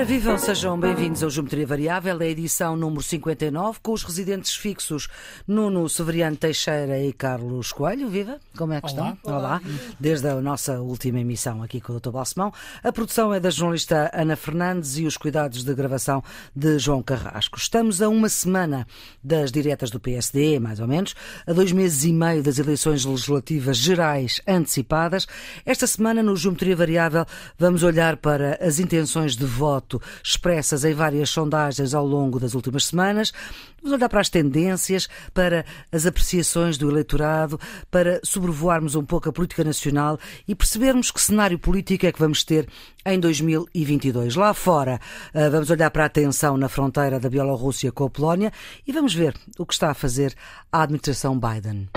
Ora, vivam, sejam bem-vindos ao Geometria Variável, é a edição número 59, com os residentes fixos Nuno Severiano Teixeira e Carlos Coelho. Viva, como é que Olá. estão? Olá. Olá. Desde a nossa última emissão aqui com o Dr. Balsemão. A produção é da jornalista Ana Fernandes e os cuidados de gravação de João Carrasco. Estamos a uma semana das diretas do PSD, mais ou menos, a dois meses e meio das eleições legislativas gerais antecipadas. Esta semana, no Geometria Variável, vamos olhar para as intenções de voto voto expressas em várias sondagens ao longo das últimas semanas. Vamos olhar para as tendências, para as apreciações do eleitorado, para sobrevoarmos um pouco a política nacional e percebermos que cenário político é que vamos ter em 2022. Lá fora, ah, vamos olhar para a tensão na fronteira da Bielorrússia com a Polónia e vamos ver o que está a fazer a administração Biden.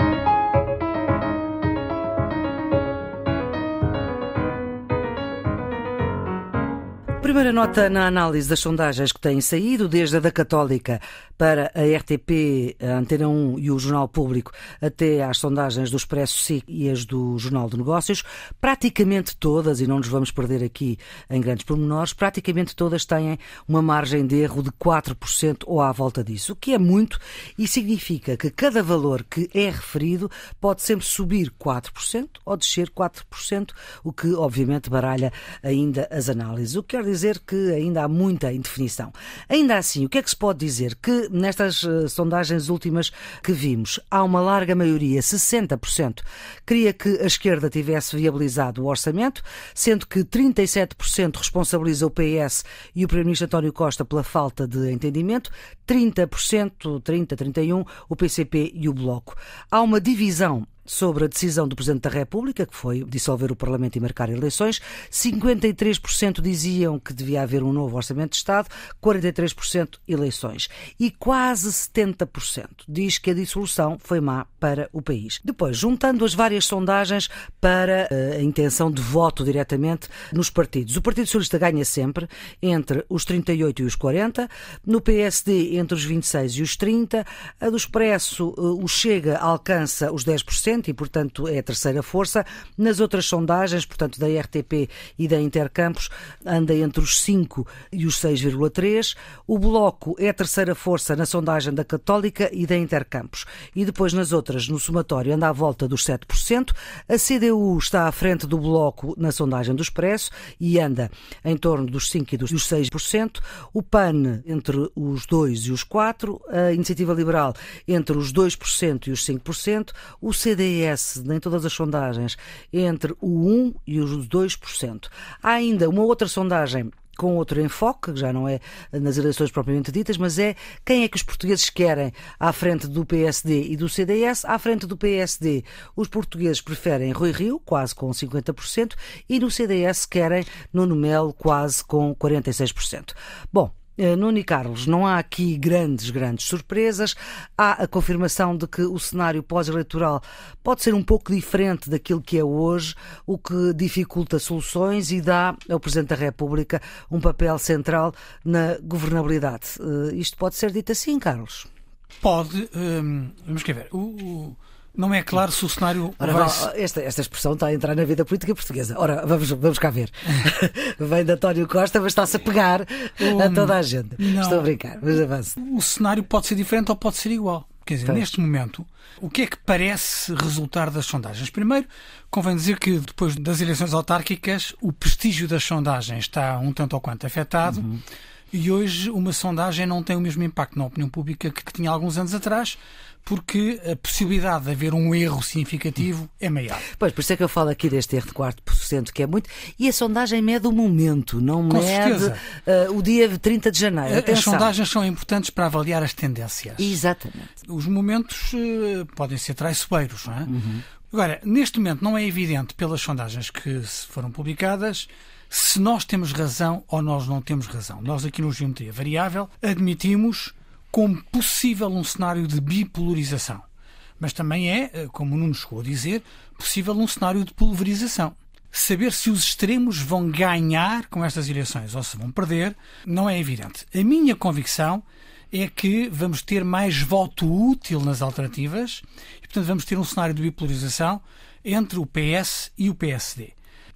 Primeira nota na análise das sondagens que têm saído, desde a da Católica para a RTP, a Antena 1 e o Jornal Público, até às sondagens do Expresso SIC e as do Jornal de Negócios, praticamente todas, e não nos vamos perder aqui em grandes pormenores, praticamente todas têm uma margem de erro de 4% ou à volta disso, o que é muito e significa que cada valor que é referido pode sempre subir 4% ou descer 4%, o que obviamente baralha ainda as análises. O que quer dizer dizer que ainda há muita indefinição. Ainda assim, o que é que se pode dizer? Que nestas eh, sondagens últimas que vimos, há uma larga maioria, 60%, queria que a esquerda tivesse viabilizado o orçamento, sendo que 37% responsabiliza o PS e o Primeiro-Ministro António Costa pela falta de entendimento, 30%, 30%, 31% o PCP e o Bloco. Há uma divisão sobre a decisão do Presidente da República, que foi dissolver o Parlamento e marcar eleições. 53% diziam que devia haver um novo Orçamento de Estado, 43% eleições. E quase 70% diz que a dissolução foi má para o país. Depois, juntando as várias sondagens para eh, a intenção de voto diretamente nos partidos. O Partido Socialista ganha sempre entre os 38 e os 40, no PSD entre os 26 e os 30, a do Expresso eh, o Chega alcança os 10%, e, portanto, é a terceira força. Nas outras sondagens, portanto, da RTP e da Intercampos, anda entre os 5 e os 6,3. O Bloco é a terceira força na sondagem da Católica e da Intercampos. E depois nas outras, no somatório, anda à volta dos 7%. A CDU está à frente do Bloco na sondagem do Expresso e anda em torno dos 5% e dos 6%. O PAN entre os 2% e os 4%. A Iniciativa Liberal entre os 2% e os 5%. O CDU CDS, em todas as sondagens, entre o 1% e os 2%. Há ainda uma outra sondagem com outro enfoque, que já não é nas eleições propriamente ditas, mas é quem é que os portugueses querem à frente do PSD e do CDS. À frente do PSD, os portugueses preferem Rui Rio, quase com 50%, e no CDS querem Nuno Melo, quase com 46%. Bom, eh, Nuno e Carlos, não há aqui grandes, grandes surpresas. Há a confirmação de que o cenário pós-eleitoral pode ser um pouco diferente daquilo que é hoje, o que dificulta soluções e dá ao Presidente da República um papel central na governabilidade. Eh, isto pode ser dito assim, Carlos? Pode. Hum, vamos escrever. o não é claro se o cenário. Ora, vai... esta, esta expressão está a entrar na vida política portuguesa. Ora, vamos, vamos cá ver. Vem de António Costa, mas está-se a pegar um... a toda a gente. Não. Estou a brincar, mas avance. O cenário pode ser diferente ou pode ser igual. Quer dizer, neste momento, o que é que parece resultar das sondagens? Primeiro, convém dizer que depois das eleições autárquicas, o prestígio das sondagens está um tanto ou quanto afetado. Uhum. E hoje uma sondagem não tem o mesmo impacto na opinião pública que, tinha alguns anos atrás, porque a possibilidade de haver um erro significativo é maior. Pois, por isso é que eu falo aqui deste erro de 4%, que é muito. E a sondagem mede é o momento, não Com mede é uh, eh, o dia 30 de janeiro. Atenção. As sondagens são importantes para avaliar as tendências. Exatamente. Os momentos uh, podem ser traiçoeiros, não é? Uhum. Agora, neste momento não é evidente pelas sondagens que foram publicadas se nós temos razão ou nós não temos razão. Nós aqui no Geometria Variável admitimos como possível um cenário de bipolarização. Mas também é, eh, como o Nuno chegou a dizer, possível um cenário de pulverização. Saber se os extremos vão ganhar com estas eleições ou se vão perder não é evidente. A minha convicção é que vamos ter mais voto útil nas alternativas e, portanto, vamos ter um cenário de bipolarização entre o PS e o PSD.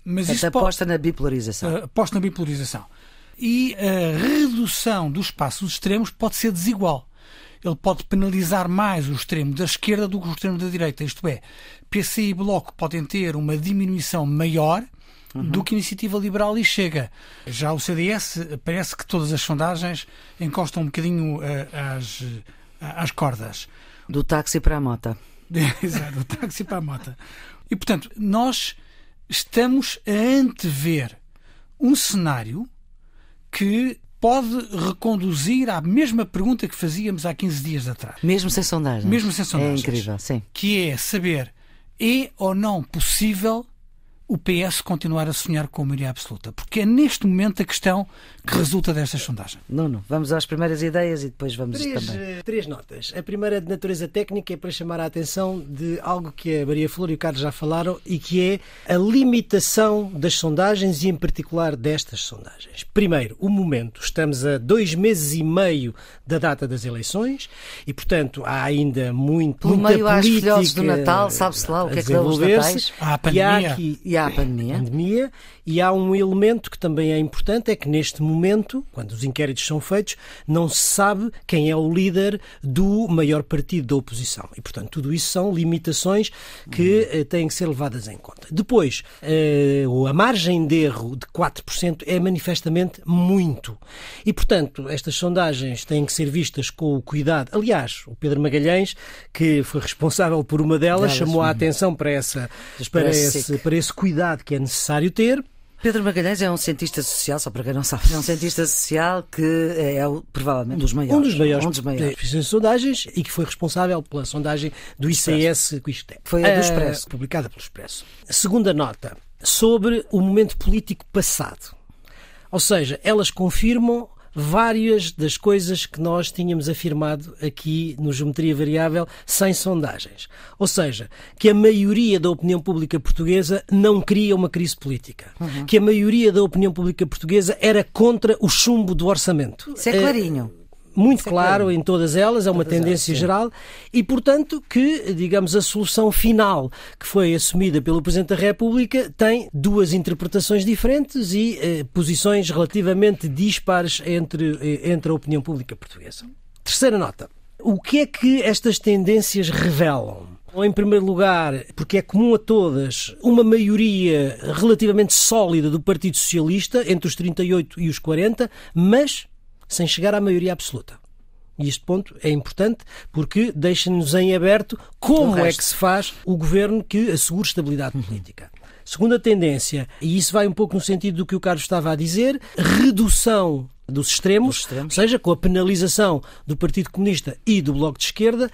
Mas portanto, aposta pode... na bipolarização. Uh, aposta na bipolarização. Eh, e a redução do espaço dos extremos pode ser desigual. Ele pode penalizar mais o extremo da esquerda do que o extremo da direita. Isto é, PCI e Bloco podem ter uma diminuição maior uhum. do que a Iniciativa Liberal e Chega. Já o CDS, parece que todas as sondagens encostam um bocadinho uh, às, eh, às cordas. Do táxi para a mota. Exato, do táxi para a mota. E, portanto, nós estamos a antever um cenário que pode reconduzir à mesma pergunta que fazíamos há 15 dias atrás. Mesmo sem sondagens. Mesmo sem é sondagens. É incrível, sim. Que é saber é ou não possível o PS continuar a sonhar com a maioria absoluta? Porque é neste momento a questão que resulta desta sondagem. Nuno, vamos às primeiras ideias e depois vamos três, também. Eh, três notas. A primeira de natureza técnica é para chamar a atenção de algo que a Maria Flor e o Carlos já falaram e que é a limitação das sondagens e, em particular, destas sondagens. Primeiro, o momento. Estamos a dois meses e meio da data das eleições e, portanto, há ainda muito, muita meio meio às filhoses do Natal, sabe-se lá o que é que dão os Natais. Há a pandemia. E há aqui, há a né? pandemia. A pandemia e há um elemento que também é importante, é que neste momento, quando os inquéritos são feitos, não se sabe quem é o líder do maior partido da oposição. E, portanto, tudo isso são limitações que uhum. Eh, têm que ser levadas em conta. Depois, eh, a margem de erro de 4% é manifestamente muito. E, portanto, estas sondagens têm que ser vistas com o cuidado. Aliás, o Pedro Magalhães, que foi responsável por uma delas, chamou a uhum. atenção para, essa, para, esse, para esse cuidado que é necessário ter. Pedro Magalhães é um cientista social, só para quem não sabe, é um cientista social que é provavelmente um dos maiores. Um dos maiores. Um dos maiores. fez sondagens e que foi responsável pela sondagem do ICS que isto Foi a do ah, Expresso. Uh, publicada pelo Expresso. segunda nota sobre o momento político passado. Ou seja, elas confirmam várias das coisas que nós tínhamos afirmado aqui no Geometria Variável sem sondagens. Ou seja, que a maioria da opinião pública portuguesa não queria uma crise política. Uhum. Que a maioria da opinião pública portuguesa era contra o chumbo do orçamento. Isso é eh, clarinho muito Isso claro é. em todas elas, é uma todas tendência elas, geral, e portanto que, digamos, a solução final que foi assumida pelo Presidente da República tem duas interpretações diferentes e eh, posições relativamente dispares entre, eh, entre a opinião pública portuguesa. Terceira nota. O que é que estas tendências revelam? Em primeiro lugar, porque é comum a todas, uma maioria relativamente sólida do Partido Socialista, entre os 38 e os 40, mas sem chegar à maioria absoluta. E este ponto é importante porque deixa-nos em aberto como é que se faz o governo que assegure estabilidade uhum. política. Segunda tendência, e isso vai um pouco no sentido do que o Carlos estava a dizer, redução dos extremos, dos extremos, ou seja, com a penalização do Partido Comunista e do Bloco de Esquerda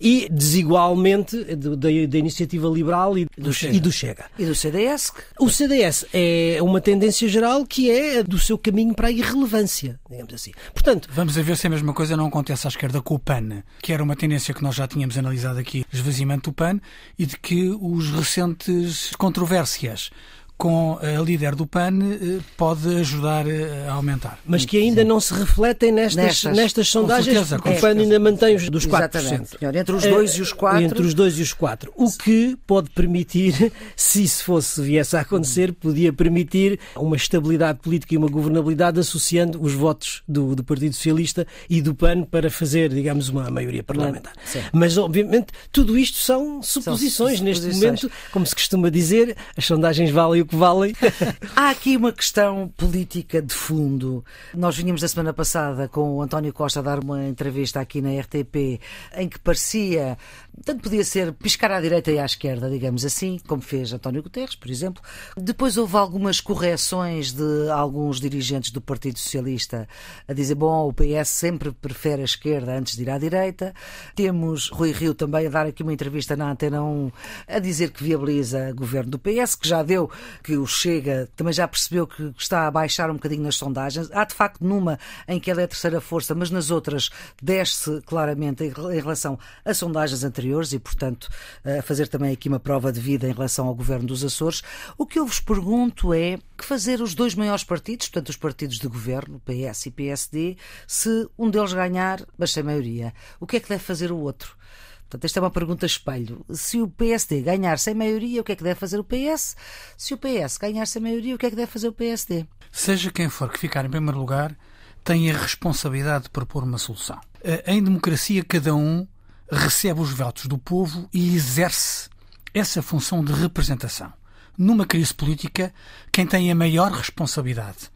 e desigualmente da, Iniciativa Liberal e do, Chega. e do Chega. E do CDS? O CDS é uma tendência geral que é do seu caminho para a irrelevância, digamos assim. Portanto, Vamos ver se a mesma coisa não acontece à esquerda com o PAN, que era uma tendência que nós já tínhamos analisado aqui, esvaziamento do PAN, e de que os recentes controvérsias com a líder do PAN eh, pode ajudar eh, a aumentar. Mas que ainda Sim. não se refletem nestas, nestas, nestas sondagens, certeza, porque o PAN ainda mantém os dos 4%. senhor. Entre os 2 eh, e os 4. Entre os 2 e os 4. O que pode permitir, se isso fosse, viesse a acontecer, podia permitir uma estabilidade política e uma governabilidade associando os votos do, do Partido Socialista e do PAN para fazer, digamos, uma maioria parlamentar. Sim. Mas, obviamente, tudo isto são suposições, são suposições. neste momento, como se costuma dizer, as sondagens valem o que valem. Há aqui uma questão política de fundo. Nós vinhamos da semana passada com o António Costa dar uma entrevista aqui na RTP em que parecia tanto podia ser piscar à direita e à esquerda, digamos assim, como fez António Guterres, por exemplo. Depois houve algumas correções de alguns dirigentes do Partido Socialista a dizer: bom, o PS sempre prefere a esquerda antes de ir à direita. Temos Rui Rio também a dar aqui uma entrevista na Antena 1 a dizer que viabiliza o governo do PS, que já deu, que o Chega também já percebeu que está a baixar um bocadinho nas sondagens. Há de facto numa em que ela é a terceira força, mas nas outras desce claramente em relação a sondagens anteriores e, portanto, eh, a fazer também aqui uma prova de vida em relação ao governo dos Açores. O que eu vos pergunto é que fazer os dois maiores partidos, portanto, os partidos de governo, PS e PSD, se um deles ganhar, mas sem maioria, o que é que deve fazer o outro? Portanto, esta é uma pergunta espelho. Se o PSD ganhar sem maioria, o que é que deve fazer o PS? Se o PS ganhar sem maioria, o que é que deve fazer o PSD? Seja quem for que ficar em primeiro lugar, tem a responsabilidade de propor uma solução. Eh, em democracia, cada um recebe os votos do povo e exerce essa função de representação. Numa crise política, quem tem a maior responsabilidade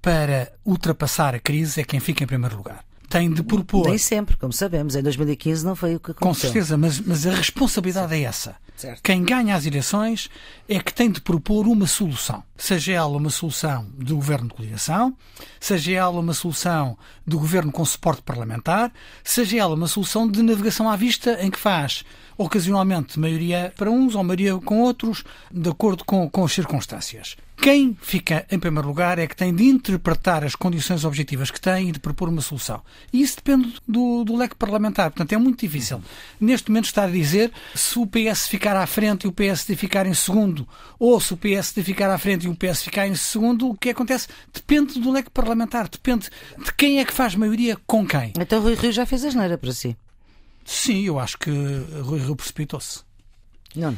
para ultrapassar a crise é quem fica em primeiro lugar tem de propor. Nem sempre, como sabemos, em 2015 não foi o que aconteceu. Com certeza, mas, mas a responsabilidade certo. é essa. Certo. Quem ganha as eleições é que tem de propor uma solução. Seja ela uma solução do governo de coligação, seja ela uma solução do governo com suporte parlamentar, seja ela uma solução de navegação à vista em que faz ocasionalmente maioria para uns ou maioria com outros, de acordo com, com as circunstâncias. Quem fica em primeiro lugar é que tem de interpretar as condições objetivas que tem e de propor uma solução. E isso depende do, do leque parlamentar, portanto é muito difícil. Neste momento está a dizer se o PS ficar à frente e o PSD ficar em segundo, ou se o PSD ficar à frente e o PS ficar em segundo, o que acontece depende do leque parlamentar, depende de quem é que faz maioria com quem. Então Rui Rio já fez a asneira para si. Sim, eu acho que Rui Rio precipitou-se. Não.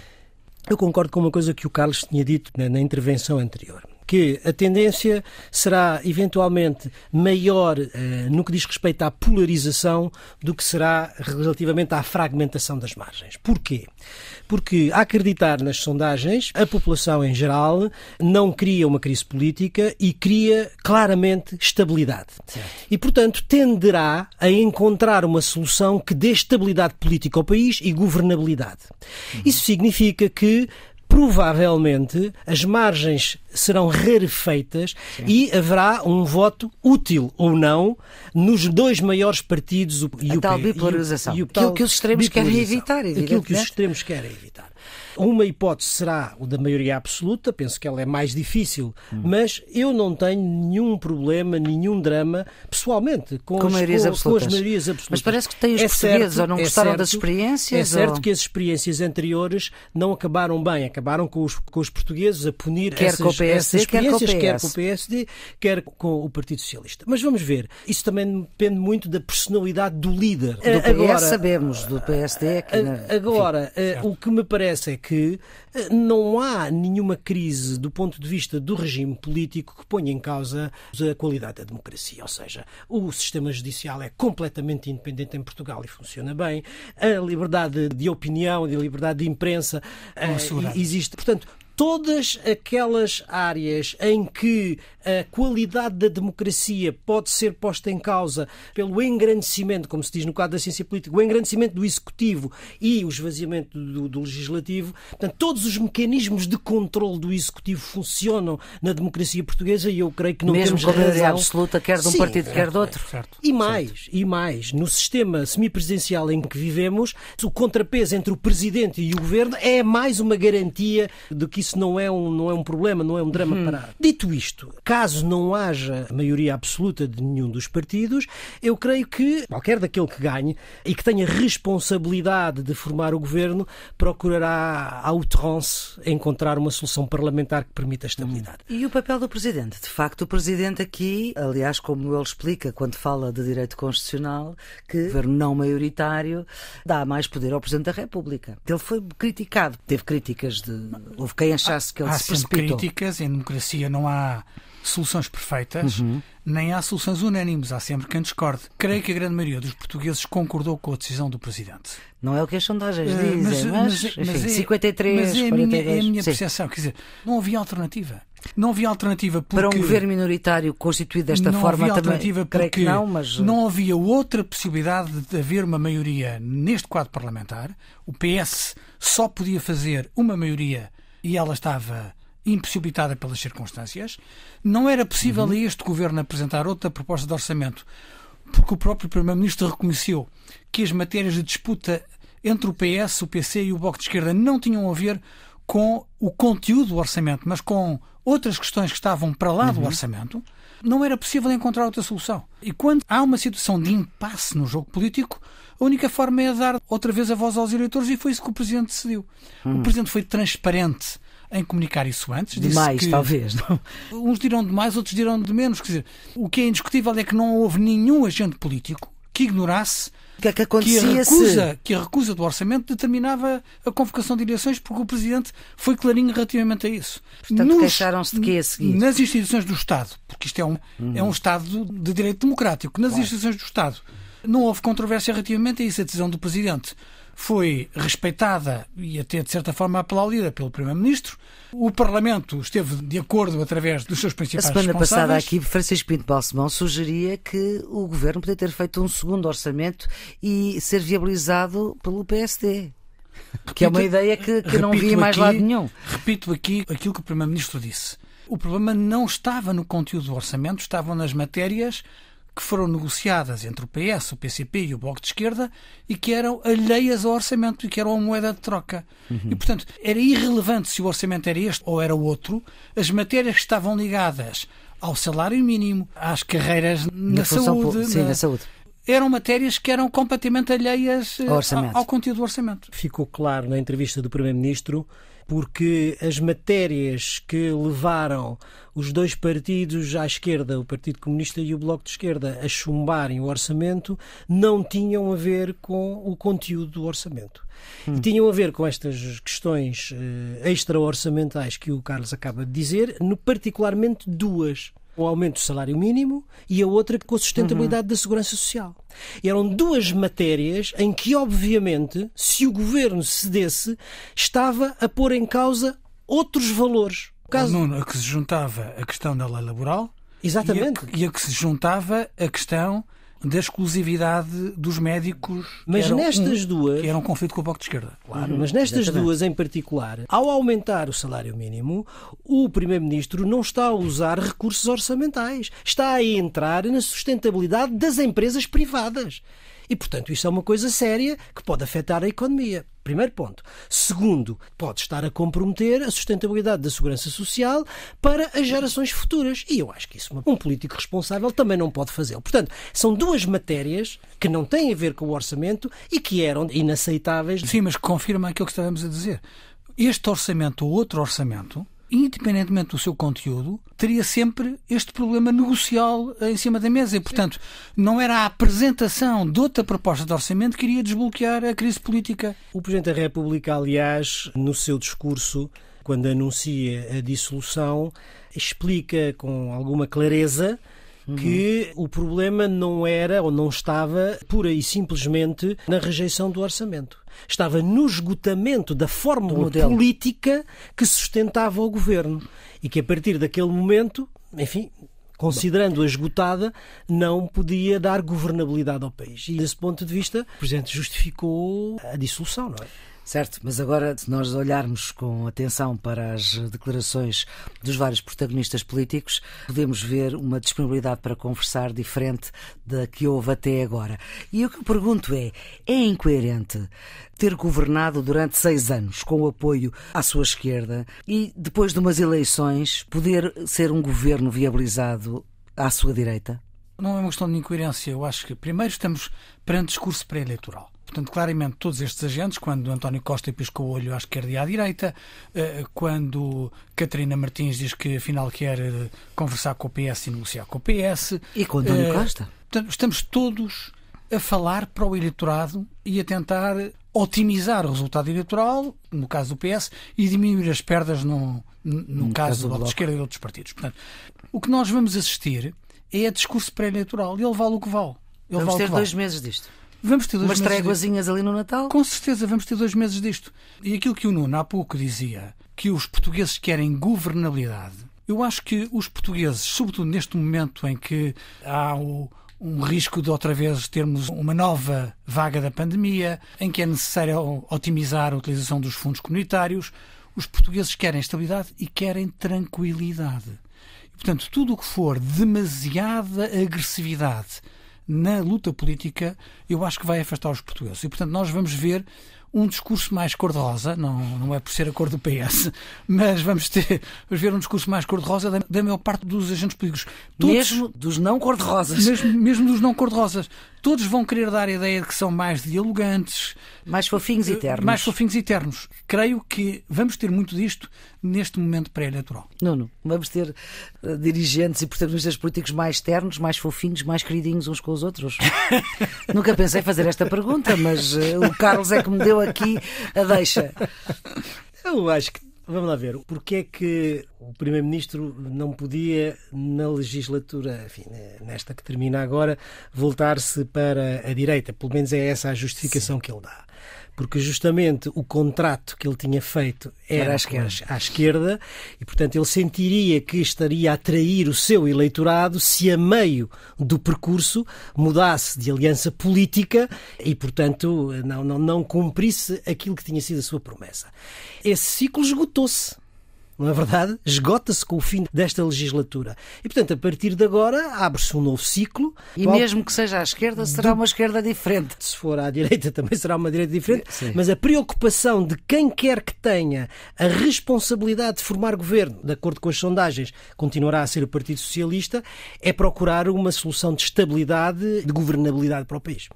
Eu concordo com uma coisa que o Carlos tinha dito na, na intervenção anterior que a tendência será eventualmente maior eh, no que diz respeito à polarização do que será relativamente à fragmentação das margens. Porquê? porque a acreditar nas sondagens, a população em geral não cria uma crise política e cria claramente estabilidade. Certo. E, portanto, tenderá a encontrar uma solução que dê estabilidade política ao país e governabilidade. Uhum. Isso significa que provavelmente as margens serão rarefeitas Sim. e haverá um voto útil ou não nos dois maiores partidos, o, e tal o, bipolarização, e o, e o, tal aquilo que os extremos querem evitar, aquilo que os extremos querem evitar. Uma hipótese será o da maioria absoluta, penso que ela é mais difícil, hum. mas eu não tenho nenhum problema, nenhum drama, pessoalmente, com, com, as, maiorias com, com as, maiorias absolutas. Mas parece que tem os é portugueses, certo, ou não é gostaram é certo, das experiências? É certo ou... que as experiências anteriores não acabaram bem, acabaram com os, com os portugueses a punir quer essas, com o PSD, essas experiências, quer com, quer com o PSD, quer com o Partido Socialista. Mas vamos ver, isso também depende muito da personalidade do líder. Do agora, é, sabemos, do PSD... É que, agora, enfim, eh, o que me parece é que que eh, não há nenhuma crise do ponto de vista do regime político que ponha em causa a qualidade da democracia. Ou seja, o sistema judicial é completamente independente em Portugal e funciona bem, a liberdade de opinião, de liberdade de imprensa é, existe. Portanto, todas aquelas áreas em que a qualidade da democracia pode ser posta em causa pelo engrandecimento, como se diz no quadro da ciência política, o engrandecimento do executivo e o esvaziamento do, do legislativo, portanto, todos os mecanismos de controle do executivo funcionam na democracia portuguesa e eu creio que não Mesmo temos com razão. absoluta, quer de um Sim, partido, quer de outro. Certo, e mais, certo. e mais, no sistema semipresidencial em que vivemos, o contrapeso entre o presidente e o governo é mais uma garantia de que isso isso não é um, não é um problema, não é um drama hum. Dito isto, caso não haja maioria absoluta de nenhum dos partidos, eu creio que qualquer daquele que ganhe e que tenha responsabilidade de formar o governo procurará, à outrance, encontrar uma solução parlamentar que permita a estabilidade. Uhum. E o papel do Presidente? De facto, o Presidente aqui, aliás, como ele explica quando fala de direito constitucional, que o governo não maioritário dá mais poder ao Presidente da República. Ele foi criticado, teve críticas de. Houve quem achasse que ele há se precipitou. sempre críticas, em democracia não há soluções perfeitas, uhum. nem há soluções unânimes, há sempre quem discorde. Creio que a grande maioria dos portugueses concordou com a decisão do Presidente. Não é o que as sondagens uh, dizem, mas, mas, enfim, mas é, 53, é 42. a minha, é a minha percepção, quer dizer, não havia alternativa. Não havia alternativa porque... Para um governo minoritário constituído desta não forma havia alternativa também, que não, mas... Eh, não havia outra possibilidade de haver uma maioria neste quadro parlamentar. O PS só podia fazer uma maioria e ela estava impossibilitada pelas circunstâncias. Não era possível uhum. a este governo apresentar outra proposta de orçamento, porque o próprio Primeiro-Ministro reconheceu que as matérias de disputa entre o PS, o PC e o Bloco de Esquerda não tinham a ver com o conteúdo do orçamento, mas com outras questões que estavam para lá uhum. do orçamento não era possível encontrar outra solução. E quando há uma situação de impasse no jogo político, a única forma é dar outra vez a voz aos eleitores e foi isso que o Presidente decidiu. Hum. O Presidente foi transparente em comunicar isso antes. Demais, que, talvez. Uns dirão de mais, outros dirão de menos. Quer dizer, o que é indiscutível é que não houve nenhum agente político que ignorasse é que, que acontecia que a, recusa, que a recusa do orçamento determinava a convocação de eleições porque o Presidente foi clarinho relativamente a isso. Portanto, queixaram-se de que a seguir? Nas instituições do Estado, porque isto é um, uhum. é um Estado de direito democrático, nas Bom. instituições do Estado não houve controvérsia relativamente a isso, a decisão do Presidente foi respeitada e até, de certa forma, aplaudida pelo Primeiro-Ministro. O Parlamento esteve de acordo através dos seus principais A semana passada aqui, Francisco Pinto Balsemão sugeria que o Governo podia ter feito um segundo orçamento e ser viabilizado pelo PSD. Repito, que é uma ideia que, que não vi mais aqui, lado nenhum. Repito aqui aquilo que o Primeiro-Ministro disse. O problema não estava no conteúdo do orçamento, estavam nas matérias que foram negociadas entre o PS, o PCP e o Bloco de Esquerda e que eram alheias ao orçamento e que eram a moeda de troca. Uhum. E, portanto, era irrelevante se o orçamento era este ou era outro, as matérias que estavam ligadas ao salário mínimo, às carreiras na, na saúde. Sim, na... na saúde eram matérias que eram completamente alheias ao, ao, conteúdo do orçamento. Ficou claro na entrevista do Primeiro-Ministro porque as matérias que levaram os dois partidos à esquerda, o Partido Comunista e o Bloco de Esquerda, a chumbarem o orçamento, não tinham a ver com o conteúdo do orçamento. Hum. Tinham a ver com estas questões uh, extra-orçamentais que o Carlos acaba de dizer, no, particularmente duas o aumento do salário mínimo e a outra com a sustentabilidade uhum. da segurança social. E eram duas matérias em que, obviamente, se o governo cedesse, estava a pôr em causa outros valores. O caso... Nuno, a que se juntava a questão da lei laboral Exatamente. E a, e a que se juntava a questão da exclusividade dos médicos. Mas nestas um, duas. Que era um conflito com o Bloco de Esquerda. Claro, uhum, mas nestas exatamente. duas em particular, ao aumentar o salário mínimo, o Primeiro-Ministro não está a usar recursos orçamentais. Está a entrar na sustentabilidade das empresas privadas. E, portanto, isso é uma coisa séria que pode afetar a economia. Primeiro ponto. Segundo, pode estar a comprometer a sustentabilidade da segurança social para as gerações futuras. E eu acho que isso um político responsável também não pode fazê-lo. Portanto, são duas matérias que não têm a ver com o orçamento e que eram inaceitáveis. Sim, mas confirma aquilo que estávamos a dizer. Este orçamento ou outro orçamento independentemente do seu conteúdo, teria sempre este problema negocial em cima da mesa. E, portanto, não era a apresentação de outra proposta de orçamento que iria desbloquear a crise política. O Presidente da República, aliás, no seu discurso, quando anuncia a dissolução, explica com alguma clareza que o problema não era ou não estava pura e simplesmente na rejeição do orçamento. Estava no esgotamento da fórmula política que sustentava o governo e que a partir daquele momento, enfim, considerando-a esgotada, não podia dar governabilidade ao país. E, desse ponto de vista, o Presidente justificou a dissolução, não é? Certo, mas agora, se nós olharmos com atenção para as declarações dos vários protagonistas políticos, podemos ver uma disponibilidade para conversar diferente da que houve até agora. E o que eu pergunto é: é incoerente ter governado durante seis anos com o apoio à sua esquerda e, depois de umas eleições, poder ser um governo viabilizado à sua direita? Não é uma questão de incoerência. Eu acho que, primeiro, estamos perante discurso pré-eleitoral. Portanto, claramente, todos estes agentes, quando António Costa piscou o olho à esquerda e à direita, eh, quando Catarina Martins diz que afinal quer eh, conversar com o PS e negociar com o PS. E com António eh, Costa. Portanto, estamos todos a falar para o eleitorado e a tentar otimizar o resultado eleitoral, no caso do PS, e diminuir as perdas no, no, no caso, do Bloco de Esquerda e de outros partidos. Portanto, o que nós vamos assistir é a discurso pré-eleitoral e ele vale o que vale. Ele vamos vale ter vale. dois meses disto. Vamos ter dois umas tréguazinhas ali no Natal? Com certeza, vamos ter dois meses disto. E aquilo que o Nuno há pouco dizia, que os portugueses querem governabilidade, eu acho que os portugueses, sobretudo neste momento em que há o, um risco de outra vez termos uma nova vaga da pandemia, em que é necessário otimizar a utilização dos fundos comunitários, os portugueses querem estabilidade e querem tranquilidade. E, portanto, tudo o que for demasiada agressividade, na luta política, eu acho que vai afastar os portugueses. E, portanto, nós vamos ver um discurso mais cor-de-rosa, não, não é por ser a cor do PS, mas vamos ter vamos ver um discurso mais cor-de-rosa da, da maior parte dos agentes políticos. Todos, mesmo dos não cor-de-rosas. Mesmo, mesmo dos não cor-de-rosas. Todos vão querer dar a ideia de que são mais dialogantes. Mais fofinhos e eh, ternos. Mais fofinhos e ternos. Creio que vamos ter muito disto neste momento pré-eleitoral. Nuno, vamos ter eh, dirigentes e protagonistas políticos mais ternos, mais fofinhos, mais queridinhos uns com os outros? Nunca pensei fazer esta pergunta, mas eh, o Carlos é que me deu aqui a deixa. Eu acho que Vamos lá ver, porquê é que o Primeiro-Ministro não podia, na legislatura, enfim, né, nesta que termina agora, voltar-se para a direita? Pelo menos é essa a justificação Sim. que ele dá porque justamente o contrato que ele tinha feito era, à, esquerda. à esquerda e, portanto, ele sentiria que estaria a atrair o seu eleitorado se, a meio do percurso, mudasse de aliança política e, portanto, não, não, não cumprisse aquilo que tinha sido a sua promessa. Esse ciclo esgotou-se não é verdade? Esgota-se com o fim desta legislatura. E, portanto, a partir de agora abre-se um novo ciclo. E qual... mesmo que seja à esquerda, será do... uma esquerda diferente. Se for à direita, também será uma direita diferente. Sim. Mas a preocupação de quem quer que tenha a responsabilidade de formar governo, de acordo com as sondagens, continuará a ser o Partido Socialista, é procurar uma solução de estabilidade, de governabilidade para o país.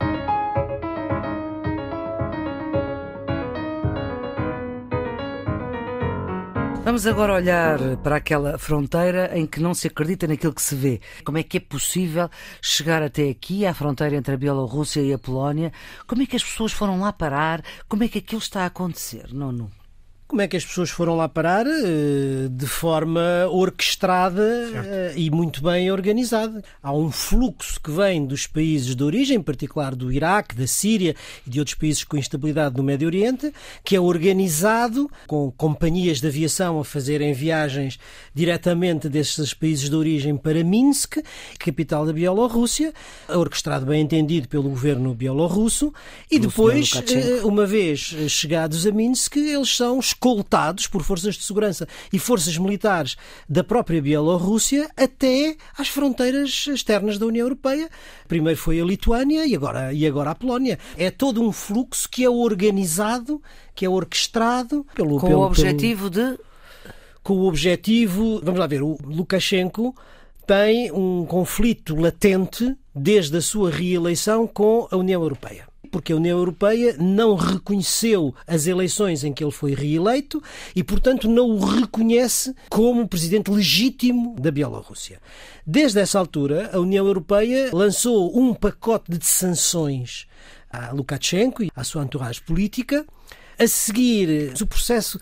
Vamos agora olhar para aquela fronteira em que não se acredita naquilo que se vê. Como é que é possível chegar até aqui, à fronteira entre a Bielorrússia e a Polónia? Como é que as pessoas foram lá parar? Como é que aquilo está a acontecer? Não, não como é que as pessoas foram lá parar eh, de forma orquestrada certo. Eh, e muito bem organizada. Há um fluxo que vem dos países de origem, em particular do Iraque, da Síria e de outros países com instabilidade no Médio Oriente, que é organizado com companhias de aviação a fazerem viagens diretamente desses países de origem para Minsk, capital da Bielorrússia, orquestrado, bem entendido, pelo governo bielorrusso, e depois, eh, uma vez chegados a Minsk, eles são escoltados por forças de segurança e forças militares da própria Bielorrússia até às fronteiras externas da União Europeia. Primeiro foi a Lituânia e agora, e agora a Polónia. É todo um fluxo que é organizado, que é orquestrado pelo. Com pelo, o objetivo pelo... de. Com o objetivo, vamos lá ver, o Lukashenko tem um conflito latente desde a sua reeleição com a União Europeia porque a União Europeia não reconheceu as eleições em que ele foi reeleito e, portanto, não o reconhece como presidente legítimo da Bielorrússia. Desde essa altura, a União Europeia lançou um pacote de sanções a Lukashenko e à sua entourage política. A seguir, o processo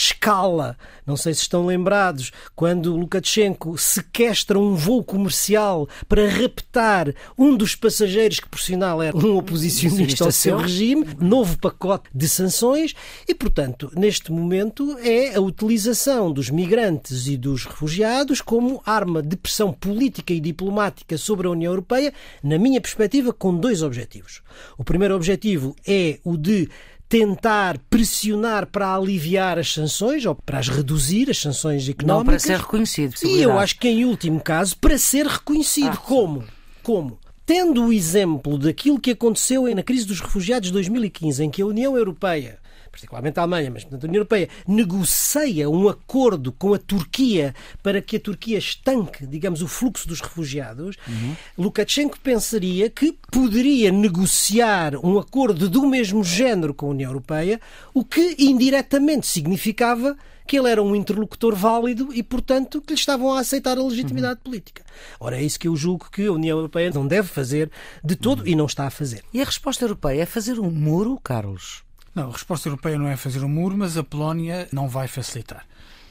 escala. Não sei se estão lembrados quando Lukashenko sequestra um voo comercial para raptar um dos passageiros que, por sinal, era é um oposicionista ao seu regime, novo pacote de sanções, e, portanto, neste momento é a utilização dos migrantes e dos refugiados como arma de pressão política e diplomática sobre a União Europeia, na minha perspectiva, com dois objetivos. O primeiro objetivo é o de tentar pressionar para aliviar as sanções ou para as reduzir, as sanções económicas. Não para ser reconhecido. E eu acho que, em último caso, para ser reconhecido. Ah, como? Como? Tendo o exemplo daquilo que aconteceu na crise dos refugiados de 2015, em que a União Europeia particularmente a Alemanha, mas portanto, a União Europeia, negocia um acordo com a Turquia para que a Turquia estanque, digamos, o fluxo dos refugiados, uhum. Lukashenko pensaria que poderia negociar um acordo do mesmo género com a União Europeia, o que indiretamente significava que ele era um interlocutor válido e, portanto, que lhe estavam a aceitar a legitimidade uhum. política. Ora, é isso que eu julgo que a União Europeia não deve fazer de todo uhum. e não está a fazer. E a resposta europeia é fazer um muro, Carlos? Não, a resposta europeia não é fazer um muro, mas a Polónia não vai facilitar.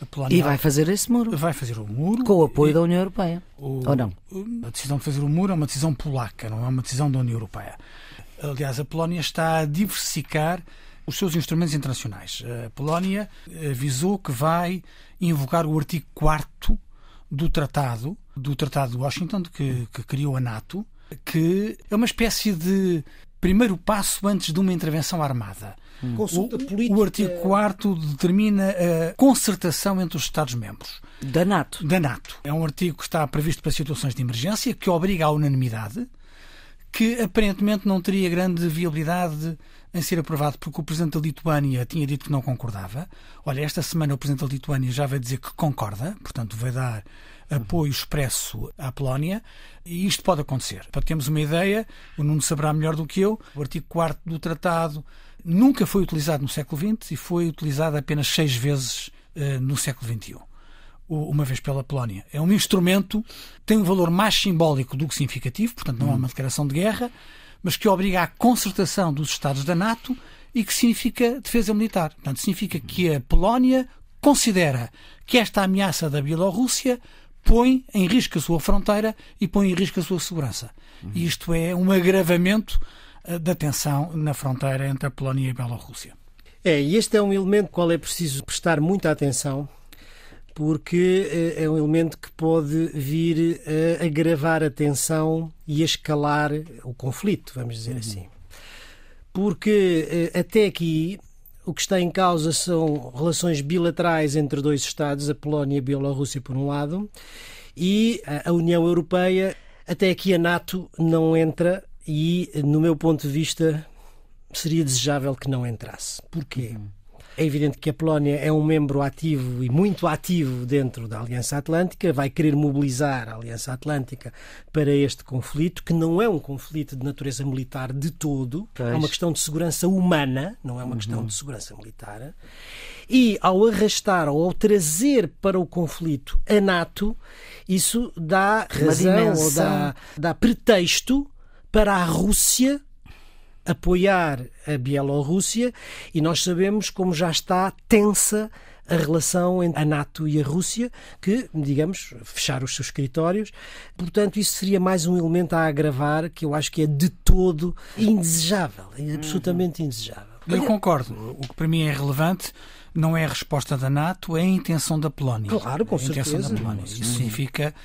Polónia, e vai fazer esse muro. Vai fazer o muro. Com o apoio e, da União Europeia. O, ou não? A decisão de fazer o muro é uma decisão polaca, não é uma decisão da União Europeia. Aliás, a Polónia está a diversificar os seus instrumentos internacionais. A Polónia avisou que vai invocar o artigo 4 do Tratado, do Tratado de Washington, que, que criou a NATO, que é uma espécie de primeiro passo antes de uma intervenção armada. Hum. Consulta o, política... o artigo 4 determina a concertação entre os Estados-membros. Da NATO. Da NATO. É um artigo que está previsto para situações de emergência, que obriga à unanimidade, que aparentemente não teria grande viabilidade em ser aprovado porque o Presidente da Lituânia tinha dito que não concordava. Olha, esta semana o Presidente da Lituânia já vai dizer que concorda, portanto vai dar apoio expresso à Polónia, e isto pode acontecer. Para termos uma ideia, o Nuno saberá melhor do que eu, o artigo 4 do Tratado nunca foi utilizado no século XX e foi utilizado apenas seis vezes uh, no século XXI. Uma vez pela Polónia. É um instrumento tem um valor mais simbólico do que significativo, portanto, não é uma declaração de guerra, mas que obriga à concertação dos Estados da NATO e que significa defesa militar. Portanto, significa que a Polónia considera que esta ameaça da Bielorrússia põe em risco a sua fronteira e põe em risco a sua segurança. Uhum. Isto é um agravamento eh, da tensão na fronteira entre a Polónia e a Bielorrússia. É, e este é um elemento ao qual é preciso prestar muita atenção, porque eh, é um elemento que pode vir a eh, agravar a tensão e a escalar o conflito, vamos dizer uhum. assim. Porque até aqui o que está em causa são relações bilaterais entre dois Estados, a Polónia e a Bielorrússia, por um lado, e a União Europeia. Até aqui a NATO não entra e, no meu ponto de vista, seria desejável que não entrasse. Porquê? Uhum. É evidente que a Polónia é um membro ativo e muito ativo dentro da Aliança Atlântica, vai querer mobilizar a Aliança Atlântica para este conflito, que não é um conflito de natureza militar de todo, pois. é uma questão de segurança humana, não é uma uhum. questão de segurança militar. E ao arrastar ou ao trazer para o conflito a NATO, isso dá razão ou dá, dá pretexto para a Rússia apoiar a Bielorrússia e nós sabemos como já está tensa a relação entre a NATO e a Rússia, que, digamos, fecharam os seus escritórios. Portanto, isso seria mais um elemento a agravar que eu acho que é de todo indesejável, é absolutamente uhum. indesejável. Eu concordo. O que para mim é relevante não é a resposta da NATO, é a intenção da Polónia. Claro, com é a certeza. Intenção da Polónia. Isso uhum. significa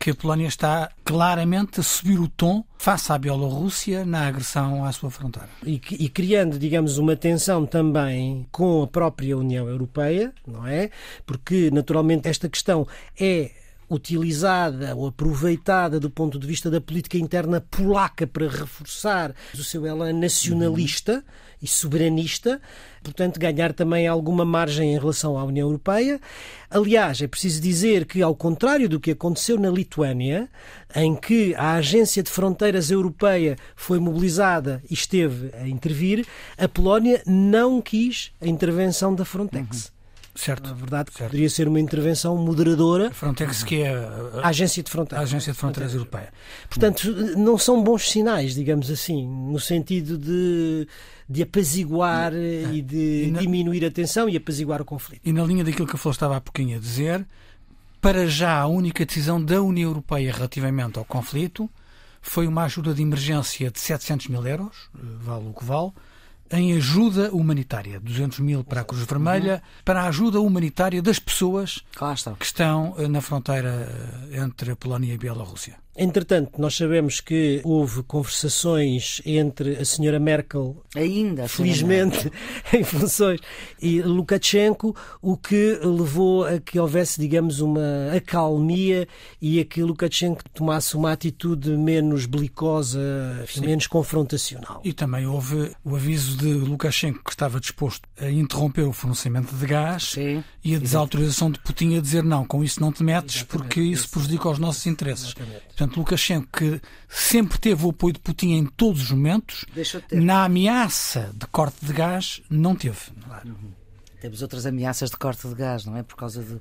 que a Polónia está claramente a subir o tom face à Bielorrússia na agressão à sua fronteira. E, e, criando, digamos, uma tensão também com a própria União Europeia, não é? Porque, naturalmente, esta questão é utilizada ou aproveitada do ponto de vista da política interna polaca para reforçar o seu elan nacionalista uhum. e soberanista, portanto, ganhar também alguma margem em relação à União Europeia. Aliás, é preciso dizer que, ao contrário do que aconteceu na Lituânia, em que a Agência de Fronteiras Europeia foi mobilizada e esteve a intervir, a Polónia não quis a intervenção da Frontex. Uhum. Certo. Na verdade, certo. poderia ser uma intervenção moderadora. Frontex, que é a, agência de fronteiras. A agência de fronteiras Frontex. europeia. Portanto, não são bons sinais, digamos assim, no sentido de, de apaziguar e é. de e na... diminuir a tensão e apaziguar o conflito. E na linha daquilo que a Flor estava há pouquinho a dizer, para já a única decisão da União Europeia relativamente ao conflito foi uma ajuda de emergência de 700 mil euros, eh, vale o que vale, em ajuda humanitária, 200 mil para a Cruz Vermelha, para a ajuda humanitária das pessoas claro, que estão eh, na fronteira eh, entre a Polónia e a Bielorrússia. Entretanto, nós sabemos que houve conversações entre a senhora Merkel, ainda felizmente, em funções, e Lukashenko, o que levou a que houvesse, digamos, uma acalmia e a que Lukashenko tomasse uma atitude menos belicosa, Sim. menos confrontacional. E também houve o aviso de Lukashenko que estava disposto a interromper o fornecimento de gás Sim. e a desautorização de Putin a dizer não, com isso não te metes Exatamente. porque isso prejudica os nossos interesses. Exatamente. Portanto, Lukashenko, que sempre teve o apoio de Putin em todos os momentos, na ameaça de corte de gás, não teve. Claro. Uhum. Temos outras ameaças de corte de gás, não é? Por causa de,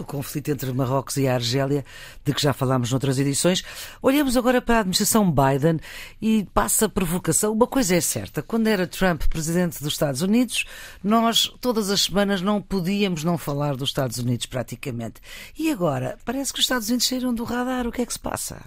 o conflito entre Marrocos e a Argélia, de que já falámos noutras edições. Olhamos agora para a administração Biden e passa a provocação. Uma coisa é certa: quando era Trump presidente dos Estados Unidos, nós todas as semanas não podíamos não falar dos Estados Unidos, praticamente. E agora? Parece que os Estados Unidos saíram do radar. O que é que se passa?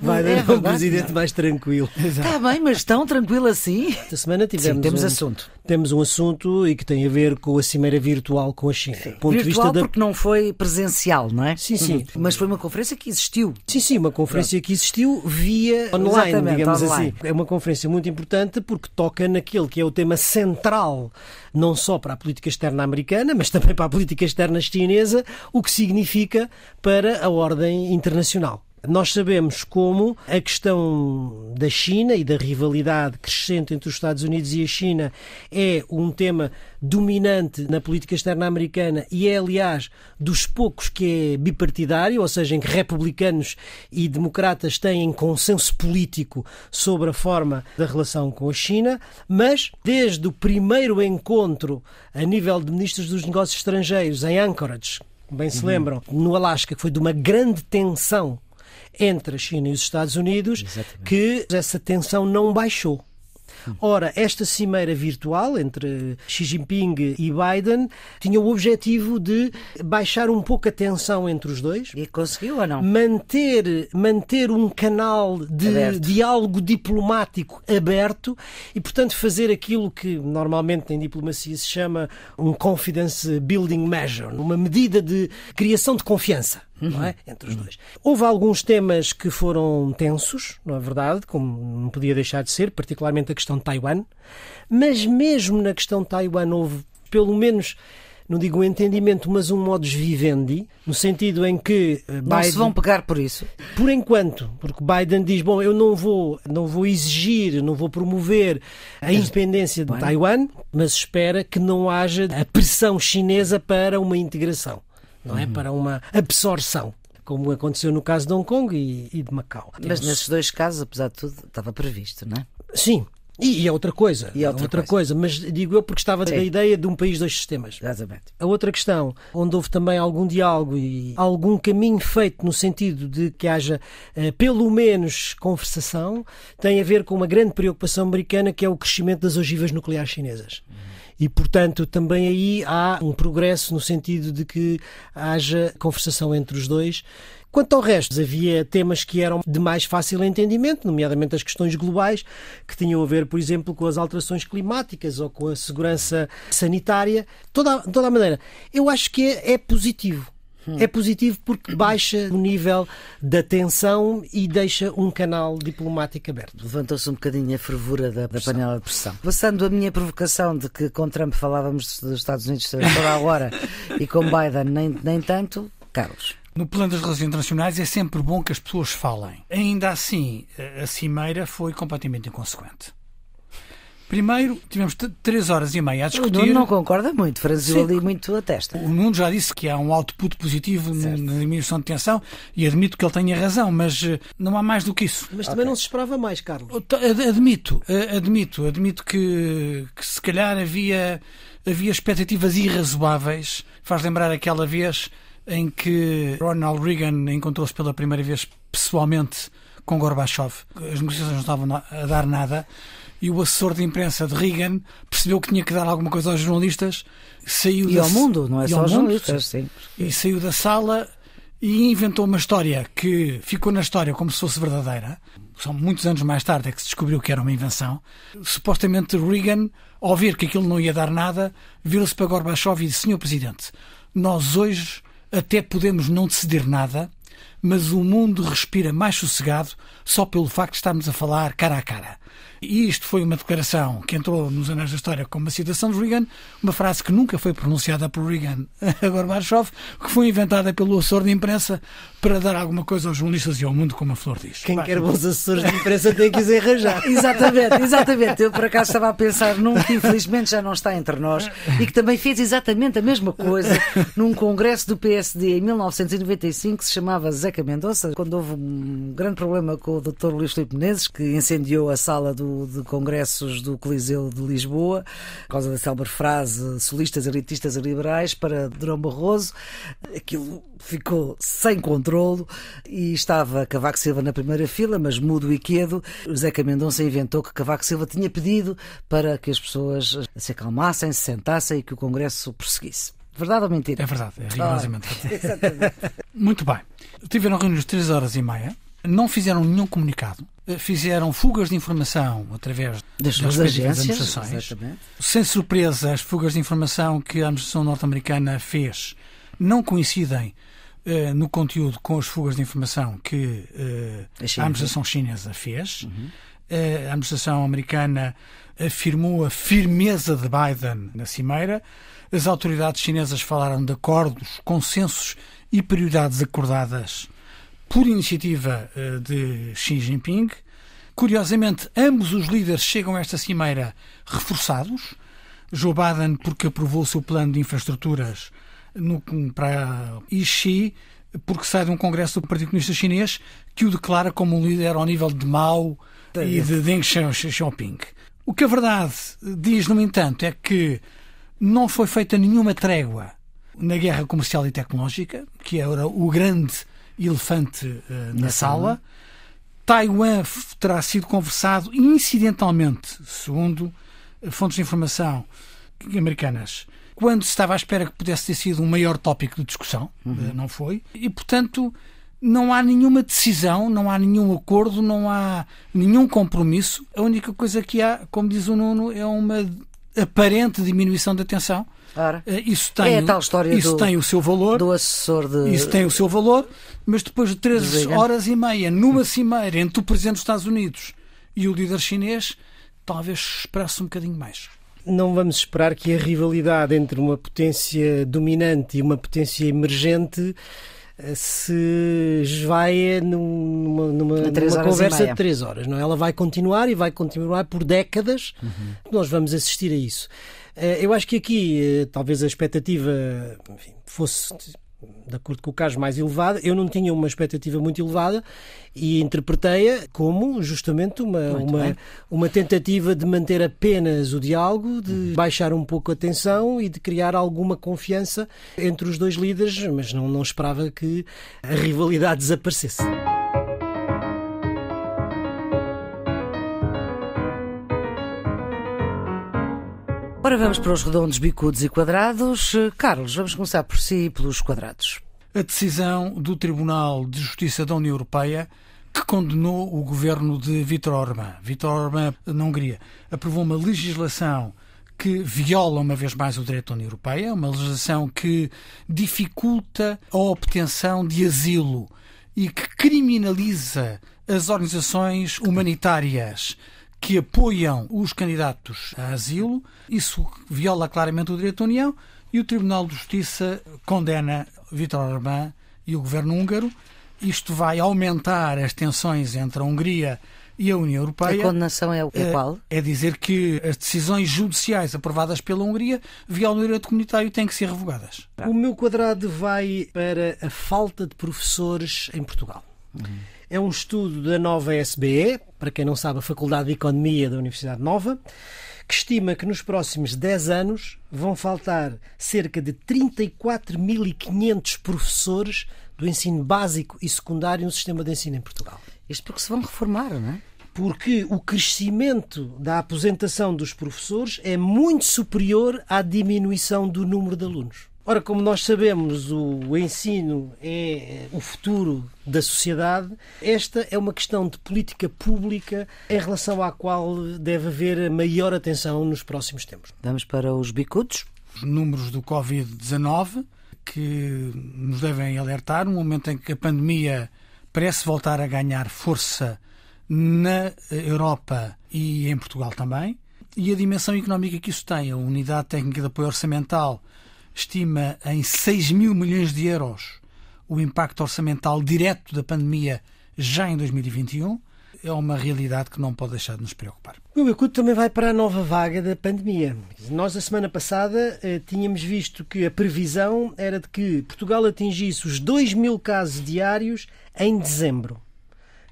Biden é, um presidente mais tranquilo. Está bem, mas tão tranquilo assim? Esta semana tivemos. Sim, temos um, assunto. Temos um assunto e que tem a ver com a cimeira virtual com a China sim. Ponto Virtual da... porque não foi presencial, não é? Sim, sim. Uhum. Mas foi uma conferência que existiu. Sim, sim, uma conferência Pronto. que existiu via online, Exatamente, digamos online. assim. É uma conferência muito importante porque toca naquele que é o tema central, não só para a política externa americana, mas também para a política externa chinesa, o que significa para a ordem internacional. Nós sabemos como a questão da China e da rivalidade crescente entre os Estados Unidos e a China é um tema dominante na política externa americana e é, aliás, dos poucos que é bipartidário, ou seja, em que republicanos e democratas têm consenso político sobre a forma da relação com a China, mas desde o primeiro encontro a nível de ministros dos negócios estrangeiros em Anchorage, bem se uhum. lembram, no Alasca, que foi de uma grande tensão entre a China e os Estados Unidos, Exatamente. que essa tensão não baixou. Ora, esta cimeira virtual entre Xi Jinping e Biden tinha o objetivo de baixar um pouco a tensão entre os dois. E conseguiu ou não? Manter, manter um canal de aberto. diálogo diplomático aberto e, portanto, fazer aquilo que normalmente em diplomacia se chama um confidence building measure, uma medida de criação de confiança não é? Uhum. Entre os dois. Houve alguns temas que foram tensos, não é verdade? Como não podia deixar de ser, particularmente a questão de Taiwan. Mas mesmo na questão de Taiwan houve, pelo menos, não digo um entendimento, mas um modus vivendi, no sentido em que Biden, eh, não se vão pegar por isso. Por enquanto, porque Biden diz, bom, eu não vou, não vou exigir, não vou promover a independência de Taiwan, mas espera que não haja a pressão chinesa para uma integração não é? Uhum. Para uma absorção como aconteceu no caso de Hong Kong e, e de Macau. Mas Temos... nesses dois casos, apesar de tudo, estava previsto, não é? Sim. E, é outra coisa, e é outra, outra coisa. coisa. mas digo eu porque estava Sim. da ideia de um país, dois sistemas. Exatamente. A outra questão, onde houve também algum diálogo e algum caminho feito no sentido de que haja eh, pelo menos conversação, tem a ver com uma grande preocupação americana que é o crescimento das ogivas nucleares chinesas. Uhum. E, portanto, também aí há um progresso no sentido de que haja conversação entre os dois. Quanto ao resto, havia temas que eram de mais fácil entendimento, nomeadamente as questões globais, que tinham a ver, por exemplo, com as alterações climáticas ou com a segurança sanitária. Toda, toda a maneira, eu acho que é, é positivo Hum. É positivo porque baixa o nível da tensão e deixa um canal diplomático aberto. Levantou-se um bocadinho a fervura da, da panela de pressão. Passando a minha provocação de que com Trump falávamos dos Estados Unidos toda a hora e com Biden nem, nem tanto, Carlos. No plano das relações internacionais é sempre bom que as pessoas falem. Ainda assim, a cimeira foi completamente inconsequente. Primeiro, tivemos três horas e meia a discutir. O Nuno não concorda muito, franziu ali muito a testa. O Nuno já disse que há um output positivo certo. na diminuição de tensão e admito que ele tenha razão, mas eh, não há mais do que isso. Mas também okay. não se esperava mais, Carlos. Admito, eh, admito, admito que, que se calhar havia, havia expectativas irrazoáveis. Faz lembrar aquela vez em que Ronald Reagan encontrou-se pela primeira vez pessoalmente com Gorbachev. As negociações não estavam a dar nada e o assessor de imprensa de Reagan percebeu que tinha que dar alguma coisa aos jornalistas, saiu e da... ao mundo, não é só aos jornalistas, sim. E saiu da sala e inventou uma história que ficou na história como se fosse verdadeira. São muitos anos mais tarde é que se descobriu que era uma invenção. Supostamente Reagan, ao ver que aquilo não ia dar nada, virou-se para Gorbachev e disse: Senhor Presidente, nós hoje até podemos não decidir nada, mas o mundo respira mais sossegado só pelo facto de estarmos a falar cara a cara. E isto foi uma declaração que entrou nos anais da história como uma citação de Reagan, uma frase que nunca foi pronunciada por Reagan a Gorbachev, que foi inventada pelo assessor de imprensa para dar alguma coisa aos jornalistas e ao mundo, como a Flor diz. Quem Vai. quer bons assessores de imprensa tem que os arranjar. exatamente, exatamente. Eu, por acaso, estava a pensar num que, infelizmente, já não está entre nós e que também fez exatamente a mesma coisa num congresso do PSD em 1995, que se chamava Zeca Mendonça, quando houve um grande problema com o Dr. Luís Filipe Menezes, que incendiou a sala do de Congressos do Coliseu de Lisboa, por causa da célebre frase solistas, elitistas e liberais, para Durão Barroso. Aquilo ficou sem controlo e estava Cavaco Silva na primeira fila, mas mudo e quedo. José Camendonça inventou que Cavaco Silva tinha pedido para que as pessoas se acalmassem, se sentassem e que o Congresso prosseguisse. Verdade ou mentira? É verdade, é rigorosamente verdade. Muito bem. Tiveram reuniões três horas e meia, não fizeram nenhum comunicado, eh, fizeram fugas de informação através das, das agências, administrações. Exatamente. Sem surpresa, as fugas de informação que a administração norte-americana fez não coincidem uh, no conteúdo com as fugas de informação que uh, a, a administração chinesa fez. Uhum. Uh, a administração americana afirmou a firmeza de Biden na cimeira. As autoridades chinesas falaram de acordos, consensos e prioridades acordadas por iniciativa eh, de Xi Jinping. Curiosamente, ambos os líderes chegam a esta cimeira reforçados. Joe Biden, porque aprovou o seu plano de infraestruturas no, para, e Xi, porque sai de um congresso do Partido Comunista Chinês que o declara como um líder ao nível de Mao e de Deng Xiaoping. O que a verdade diz, no entanto, é que não foi feita nenhuma trégua na guerra comercial e tecnológica, que era o grande elefante uh, na, sala. sala. Taiwan terá sido conversado incidentalmente, segundo eh, fontes de informação americanas, quando se estava à espera que pudesse ter sido um maior tópico de discussão, eh, uhum. não foi, e portanto não há nenhuma decisão, não há nenhum acordo, não há nenhum compromisso. A única coisa que há, como diz o Nuno, é uma aparente diminuição da tensão. Eh, isso tem, é a tal história isso do, tem o seu valor. Do assessor de... Isso tem o seu valor, mas depois de 13 horas e meia, numa cimeira entre o Presidente dos Estados Unidos e o líder chinês, talvez esperasse um bocadinho mais. Não vamos esperar que a rivalidade entre uma potência dominante e uma potência emergente se esvaia numa, numa, numa conversa de três horas. Não? É? Ela vai continuar e vai continuar por décadas. Uhum. Nós vamos assistir a isso. Eh, eu acho que aqui eh, talvez a expectativa enfim, fosse de acordo com o caso, mais elevada. Eu não tinha uma expectativa muito elevada e interpretei-a como justamente uma, uma, uma tentativa de manter apenas o diálogo, de uhum. baixar um pouco a tensão e de criar alguma confiança entre os dois líderes, mas não, não esperava que a rivalidade desaparecesse. Ora, vamos para os redondos, bicudos e quadrados. Eh, Carlos, vamos começar por si e pelos quadrados. A decisão do Tribunal de Justiça da União Europeia que condenou o governo de Vítor Orbán. Vítor Orbán, na Hungria, aprovou uma legislação que viola uma vez mais o direito da União Europeia, uma legislação que dificulta a obtenção de asilo e que criminaliza as organizações humanitárias que apoiam os candidatos a asilo. Isso viola claramente o direito da União e o Tribunal de Justiça condena Vítor Orbán e o governo húngaro. Isto vai aumentar as tensões entre a Hungria e a União Europeia. A condenação é, é qual? É dizer que as decisões judiciais aprovadas pela Hungria violam o direito comunitário e têm que ser revogadas. O meu quadrado vai para a falta de professores em Portugal. Uhum. É um estudo da nova SBE, para quem não sabe, a Faculdade de Economia da Universidade Nova, que estima que nos próximos 10 anos vão faltar cerca de 34.500 professores do ensino básico e secundário no sistema de ensino em Portugal. Isto porque se vão reformar, não é? Porque o crescimento da aposentação dos professores é muito superior à diminuição do número de alunos. Ora, como nós sabemos, o ensino é eh, o futuro da sociedade. Esta é uma questão de política pública em relação à qual deve haver maior atenção nos próximos tempos. Vamos para os bicudos. Os números do Covid-19 que nos devem alertar, no momento em que a pandemia parece voltar a ganhar força na eh, Europa e em Portugal também, e a dimensão económica que isso tem, a Unidade Técnica de Apoio Orçamental estima em 6 mil milhões de euros o impacto orçamental direto da pandemia já em 2021 é uma realidade que não pode deixar de nos preocupar. O Ecuto também vai para a nova vaga da pandemia. Nós, a semana passada, eh, tínhamos visto que a previsão era de que Portugal atingisse os 2 mil casos diários em dezembro.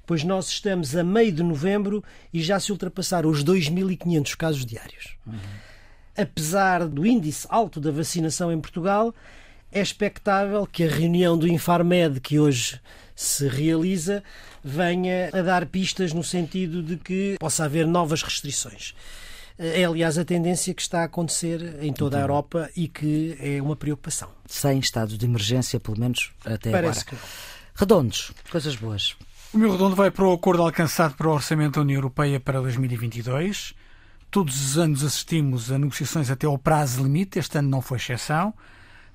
Pois nós estamos a meio de novembro e já se ultrapassaram os 2.500 casos diários. Uhum apesar do índice alto da vacinação em Portugal, é expectável que a reunião do Infarmed, que hoje se realiza, venha a dar pistas no sentido de que possa haver novas restrições. É, aliás, a tendência que está a acontecer em toda a uhum. Europa e que é uma preocupação. Sem estado de emergência, pelo menos até Parece agora. Que... Redondos, coisas boas. O meu redondo vai para o acordo alcançado para o Orçamento da União Europeia para 2022. Todos os anos assistimos a negociações até ao prazo limite, este ano não foi exceção.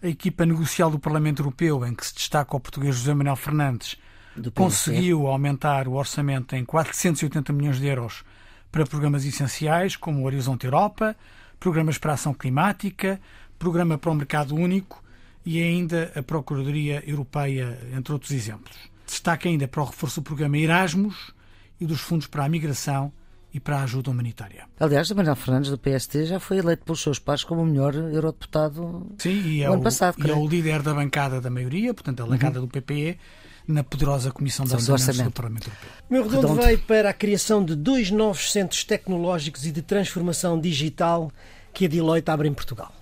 A equipa negocial do Parlamento Europeu, em que se destaca o português José Manuel Fernandes, conseguiu aumentar o orçamento em 480 milhões de euros para programas essenciais como o Horizonte Europa, programas para a ação climática, programa para o mercado único e ainda a Procuradoria Europeia, entre outros exemplos. Destaca ainda para o reforço do programa Erasmus e dos fundos para a migração e para a ajuda humanitária. Aliás, o Manuel Fernandes do PST já foi eleito pelos seus pais como o melhor eurodeputado Sim, e é o, ano passado. E é creio. é o líder da bancada da maioria, portanto, a uhum. bancada uhum. do PPE, na poderosa Comissão de Orçamentos Orçamento. do Parlamento Europeu. O meu redondo, redondo vai para a criação de dois novos centros tecnológicos e de transformação digital que a Deloitte abre em Portugal.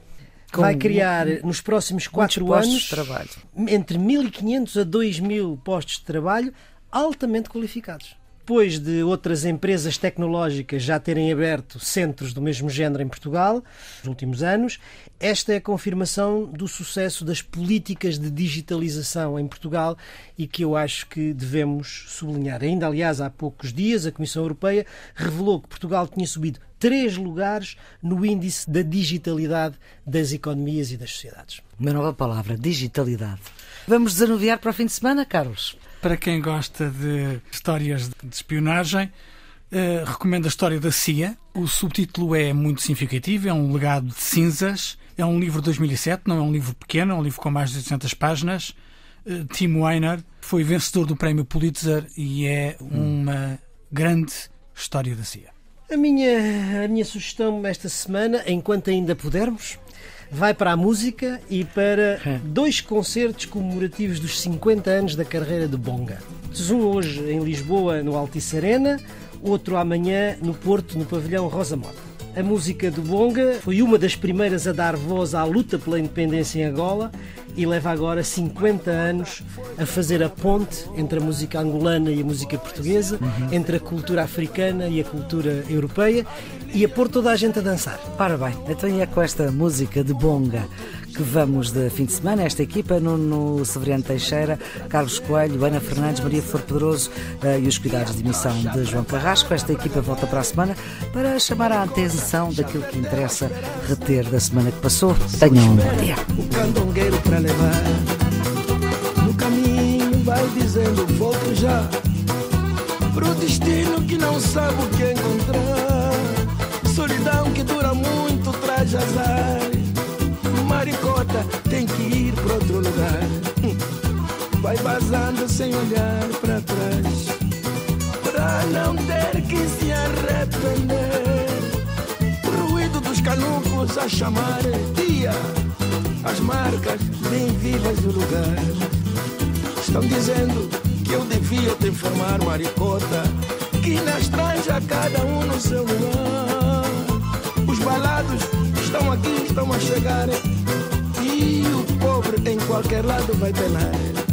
Com vai criar nos próximos quatro anos de trabalho. entre 1.500 a 2.000 postos de trabalho altamente qualificados depois de outras empresas tecnológicas já terem aberto centros do mesmo género em Portugal nos últimos anos, esta é a confirmação do sucesso das políticas de digitalização em Portugal e que eu acho que devemos sublinhar. Ainda, aliás, há poucos dias, a Comissão Europeia revelou que Portugal tinha subido três lugares no índice da digitalidade das economias e das sociedades. Uma nova palavra, digitalidade. Vamos desanuviar para o fim de semana, Carlos? Para quem gosta de histórias de espionagem, eh, recomendo a história da CIA. O subtítulo é muito significativo, é um legado de cinzas. É um livro de 2007, não é um livro pequeno, é um livro com mais de 800 páginas. Eh, Tim Weiner foi vencedor do prémio Pulitzer e é hum. uma grande história da CIA. A minha, a minha sugestão esta semana, enquanto ainda pudermos, vai para a música e para hum. dois concertos comemorativos dos 50 anos da carreira de Bonga. Um hoje em Lisboa, no Altice Arena, outro amanhã no Porto, no pavilhão Rosa Mota. A música de Bonga foi uma das primeiras a dar voz à luta pela independência em Angola e leva agora 50 anos a fazer a ponte entre a música angolana e a música portuguesa, uhum. entre a cultura africana e a cultura europeia e a pôr toda a gente a dançar. Ora bem, então é com esta música de Bonga que vamos de fim de semana. Esta equipa, Nuno Severiano Teixeira, Carlos Coelho, Ana Fernandes, Maria Flor Pedroso eh, e os cuidados de emissão de João Carrasco. Esta equipa volta para a semana para chamar a atenção daquilo que interessa reter da semana que passou. Tenham um bom dia. O candongueiro para levar no caminho vai dizendo volto já pro destino que não sabe o que encontrar. Solidão que dura muito traz azar. vai vazando sem olhar para trás, para não ter que se arrepender. O ruído dos canucos a chamar dia, as marcas bem vivas do lugar. Estão dizendo que eu devia te informar, maricota, que nas a cada um no seu lugar. Os balados estão aqui, estão a chegar. E o pobre em qualquer lado vai penar.